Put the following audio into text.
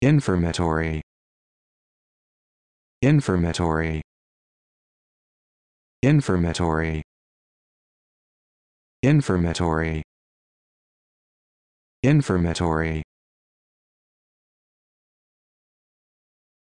Inflammatory. Inflammatory. Inflammatory. Inflammatory. Infirmatory